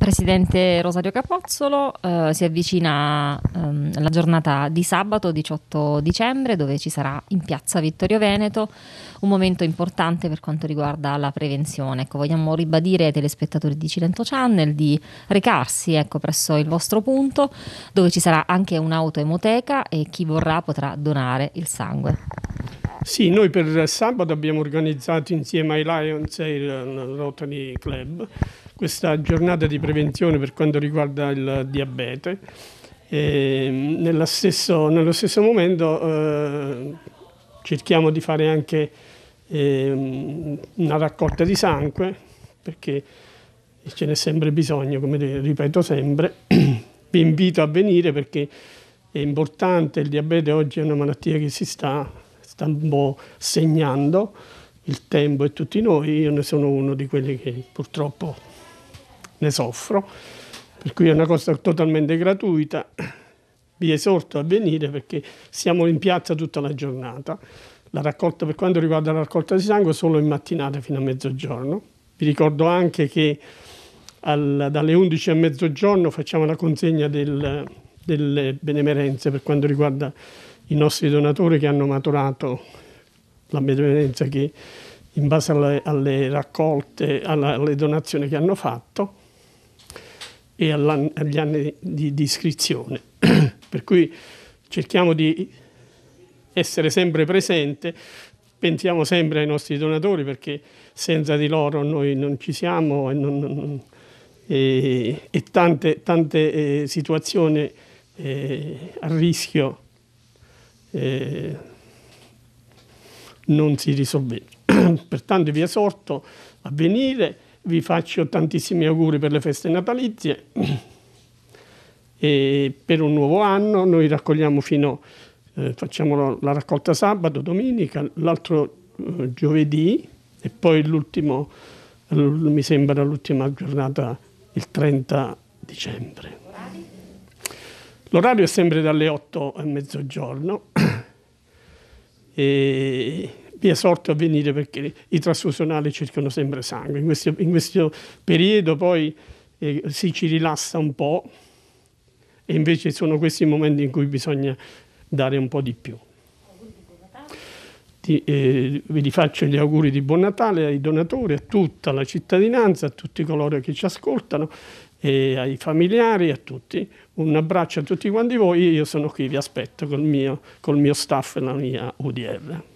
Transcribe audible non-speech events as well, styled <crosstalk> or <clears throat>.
Presidente Rosario Capozzolo, eh, si avvicina ehm, la giornata di sabato 18 dicembre dove ci sarà in piazza Vittorio Veneto un momento importante per quanto riguarda la prevenzione. Ecco, vogliamo ribadire ai telespettatori di Cilento Channel di recarsi ecco, presso il vostro punto dove ci sarà anche un'autoemoteca e chi vorrà potrà donare il sangue. Sì, noi per sabato abbiamo organizzato insieme ai Lions e il Rotary Club questa giornata di prevenzione per quanto riguarda il diabete. Stesso, nello stesso momento eh, cerchiamo di fare anche eh, una raccolta di sangue perché ce n'è sempre bisogno, come ripeto sempre. <clears throat> Vi invito a venire perché è importante, il diabete oggi è una malattia che si sta sta un po' segnando il tempo e tutti noi, io ne sono uno di quelli che purtroppo ne soffro, per cui è una cosa totalmente gratuita, vi esorto a venire perché siamo in piazza tutta la giornata, la raccolta, per quanto riguarda la raccolta di sangue solo in mattinata fino a mezzogiorno, vi ricordo anche che al, dalle 11 a mezzogiorno facciamo la consegna del, delle benemerenze per quanto riguarda i nostri donatori che hanno maturato la beneficenza che in base alle, alle raccolte, alla, alle donazioni che hanno fatto e all agli anni di, di iscrizione. <clears throat> per cui cerchiamo di essere sempre presente, pensiamo sempre ai nostri donatori perché senza di loro noi non ci siamo e, non, e, e tante, tante eh, situazioni eh, a rischio eh, non si risolve. <clears throat> Pertanto vi esorto a venire, vi faccio tantissimi auguri per le feste natalizie <clears throat> e per un nuovo anno noi raccogliamo fino, eh, facciamo la raccolta sabato, domenica, l'altro eh, giovedì e poi l'ultimo, mi sembra l'ultima giornata, il 30 dicembre. L'orario è sempre dalle 8 a mezzogiorno e vi esorto a venire perché i trasfusionali cercano sempre sangue. In questo, in questo periodo poi eh, si ci rilassa un po' e invece sono questi i momenti in cui bisogna dare un po' di più. Ti, eh, vi faccio gli auguri di buon Natale ai donatori, a tutta la cittadinanza, a tutti coloro che ci ascoltano, ai familiari, a tutti. Un abbraccio a tutti quanti voi, io sono qui, vi aspetto col mio, col mio staff e la mia UDR.